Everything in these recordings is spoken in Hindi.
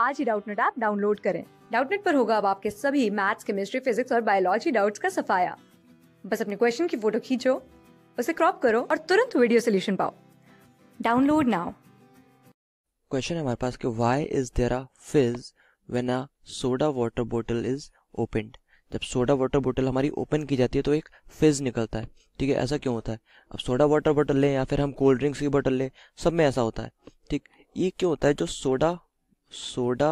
आज ही डाउटनेट ऐप डाउनलोड करें डाउटनेट पर होगा अब आपके सभी मैथ्स केमिस्ट्री फिजिक्स और बायोलॉजी डाउट्स का सफाया बस अपने क्वेश्चन की फोटो खींचो उसे क्रॉप करो और तुरंत वीडियो सोल्यूशन पाओ डाउनलोड नाउ क्वेश्चन है हमारे पास कि why is there a fizz when a soda water bottle is opened जब सोडा वाटर बोतल हमारी ओपन की जाती है तो एक फिज निकलता है ठीक है ऐसा क्यों होता है अब सोडा वाटर बोतल लें या फिर हम कोल्ड ड्रिंक्स की बोतल लें सब में ऐसा होता है ठीक ये क्यों होता है जो सोडा सोडा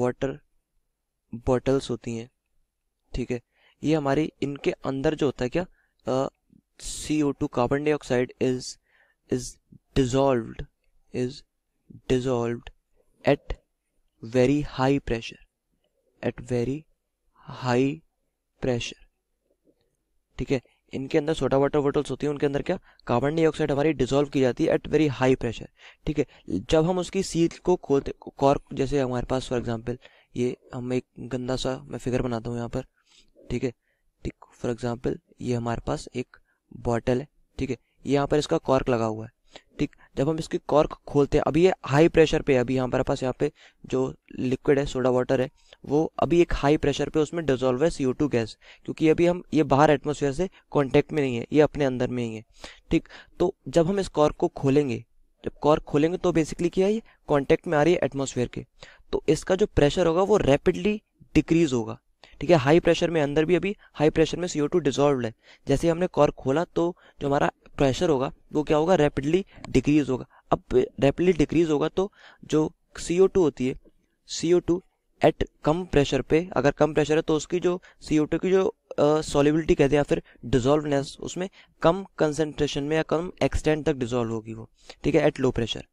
वाटर बॉटल्स होती हैं ठीक है ये हमारी इनके अंदर जो होता है क्या C O two carbon dioxide is is dissolve is dissolve at very high pressure at very high pressure ठीक है इनके अंदर सोडा वाटर बोटल्स होती हैं उनके अंदर क्या कार्बन डाइऑक्साइड हमारी डिजोल्व की जाती है एट वेरी हाई प्रेशर ठीक है जब हम उसकी सील को खोलते कॉर्क जैसे हमारे पास फॉर एग्जाम्पल ये हम एक गंदा सा मैं फिगर बनाता हूँ यहाँ पर ठीक है ठीक फॉर एग्जाम्पल ये हमारे पास एक बॉटल है ठीक है यहाँ पर इसका कॉर्क लगा हुआ है जब हम इसकी कॉर्क खोलते हैं अभी ये हाई प्रेशर पे अभी हमारे पास यहाँ पे जो लिक्विड है सोडा वाटर है वो अभी एक हाई प्रेशर पे उसमें डिजोल्व है सी गैस क्योंकि अभी हम ये बाहर एटमोसफेयर से कॉन्टेक्ट में नहीं है ये अपने अंदर में ही है ठीक तो जब हम इस कॉर्क को खोलेंगे जब कॉर्क खोलेंगे तो बेसिकली क्या है ये कॉन्टेक्ट में आ रही है एटमोसफेयर के तो इसका जो प्रेशर होगा वो रैपिडली डिक्रीज होगा ठीक है हाई प्रेशर में अंदर भी अभी हाई प्रेशर में सीओ टू डिजोल्व है जैसे हमने कॉर्क खोला तो जो हमारा प्रेशर होगा वो क्या होगा रैपिडली डिक्रीज होगा अब रैपिडली डिक्रीज होगा तो जो सी होती है सी एट कम प्रेशर पे अगर कम प्रेशर है तो उसकी जो सी की जो सॉलिबिलिटी कहते हैं या फिर डिजोल्वनेस उसमें कम कंसेंट्रेशन में या कम एक्सटेंट तक डिजोल्व होगी वो ठीक है एट लो प्रेशर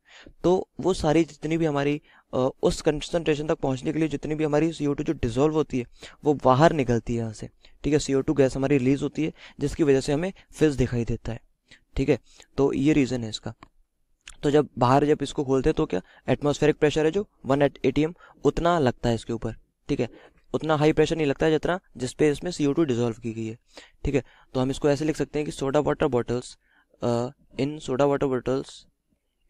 तो वो सारी जितनी भी हमारी uh, उस कंसनट्रेशन तक पहुंचने के लिए जितनी भी हमारी सी जो डिजोल्व होती है वो बाहर निकलती है यहाँ से ठीक है सी गैस हमारी रिलीज होती है जिसकी वजह से हमें फिज दिखाई देता है ठीक है तो ये रीज़न है इसका तो जब बाहर जब इसको खोलते हैं तो क्या एटमोस्फेरिक प्रेशर है जो वन एट ए उतना लगता है इसके ऊपर ठीक है उतना हाई प्रेशर नहीं लगता है जितना जिस पे इसमें सी ओ टू डिजोल्व की गई है ठीक है तो हम इसको ऐसे लिख सकते हैं कि soda water bottles in soda water bottles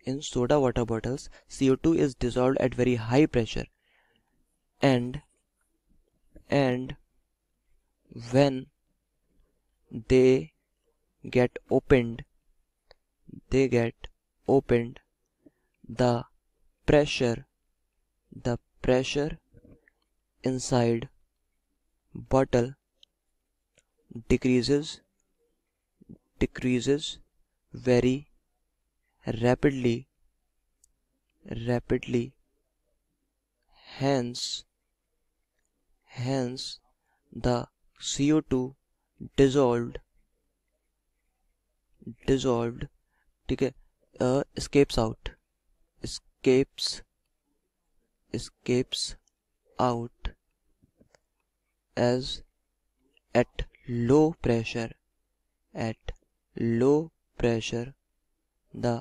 in soda water bottles C O two is dissolve at very high pressure and and when they get opened they get opened the pressure the pressure inside bottle decreases decreases very rapidly rapidly hence hence the CO2 dissolved dissolved ठीक है escapes escapes, escapes escapes as at low pressure at low pressure the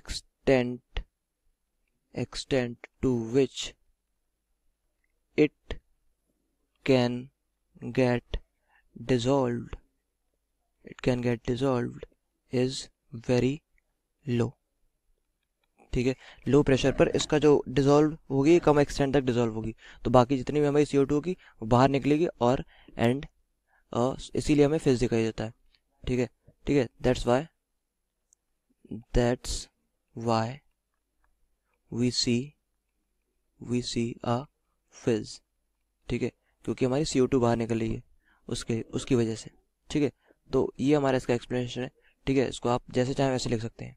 extent extent to which it can get dissolved it can get dissolved is very low ठीक है लो प्रेशर पर इसका जो डिजोल्व होगी कम एक्सटेंड तक डिजोल्व होगी तो बाकी जितनी भी हमारी सी टू होगी वो बाहर निकलेगी और एंड इसीलिए हमें फिज दिखाई देता है ठीक है ठीक है that's why that's why we see we see a fizz ठीक है क्योंकि हमारी सी टू बाहर निकल रही है उसके उसकी वजह से ठीक है तो ये हमारा इसका एक्सप्लेनेशन है ठीक है इसको आप जैसे चाहें वैसे लिख सकते हैं